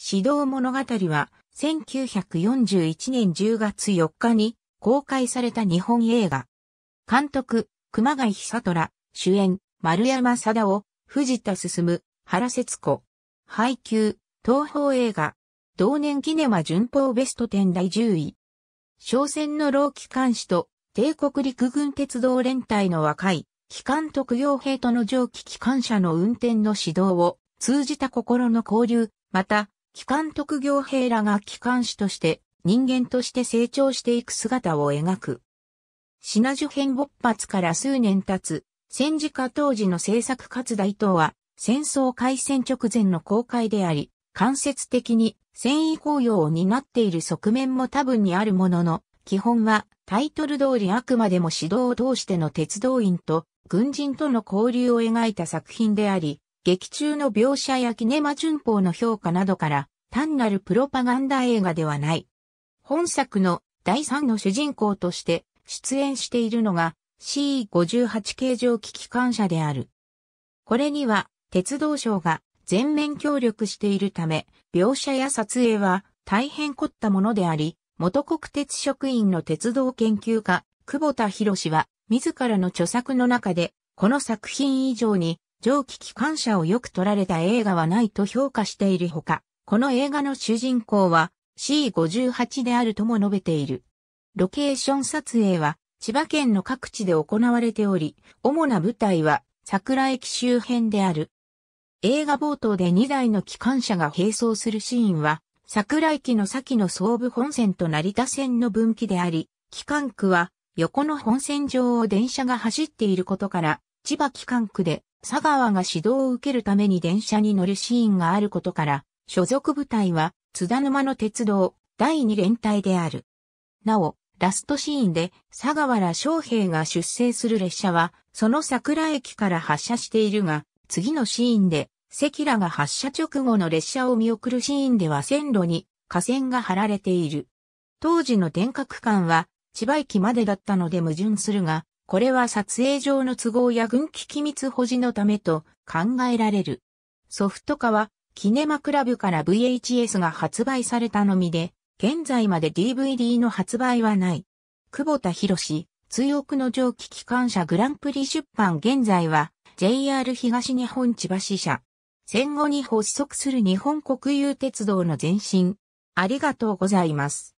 指導物語は、1941年10月4日に公開された日本映画。監督、熊谷久虎、主演、丸山貞夫、藤田進、原節子。配給、東方映画。同年キネマ順報ベスト10第10位。商船の老機関士と帝国陸軍鉄道連隊の若い、機関特用兵との蒸気機関車の運転の指導を通じた心の交流、また、機関特業兵らが機関士として人間として成長していく姿を描く。品樹編勃発から数年経つ、戦時下当時の制作活大等は、戦争開戦直前の公開であり、間接的に戦意高揚を担っている側面も多分にあるものの、基本はタイトル通りあくまでも指導を通しての鉄道員と軍人との交流を描いた作品であり、劇中の描写やキネマ旬報の評価などから、単なるプロパガンダ映画ではない。本作の第3の主人公として出演しているのが C58 形状機機関車である。これには鉄道省が全面協力しているため、描写や撮影は大変凝ったものであり、元国鉄職員の鉄道研究家、久保田博は自らの著作の中で、この作品以上に蒸気機関車をよく撮られた映画はないと評価しているほか、この映画の主人公は C58 であるとも述べている。ロケーション撮影は千葉県の各地で行われており、主な舞台は桜駅周辺である。映画冒頭で2台の機関車が並走するシーンは、桜駅の先の総武本線と成田線の分岐であり、機関区は横の本線上を電車が走っていることから、千葉機関区で佐川が指導を受けるために電車に乗るシーンがあることから、所属部隊は津田沼の鉄道第2連隊である。なお、ラストシーンで佐川ら将兵が出征する列車は、その桜駅から発車しているが、次のシーンで、関らが発車直後の列車を見送るシーンでは線路に架線が張られている。当時の電角間は千葉駅までだったので矛盾するが、これは撮影上の都合や軍機機密保持のためと考えられる。ソフト化は、キネマクラブから VHS が発売されたのみで、現在まで DVD の発売はない。久保田博士、通億の蒸気機関車グランプリ出版現在は JR 東日本千葉支社。戦後に発足する日本国有鉄道の前身。ありがとうございます。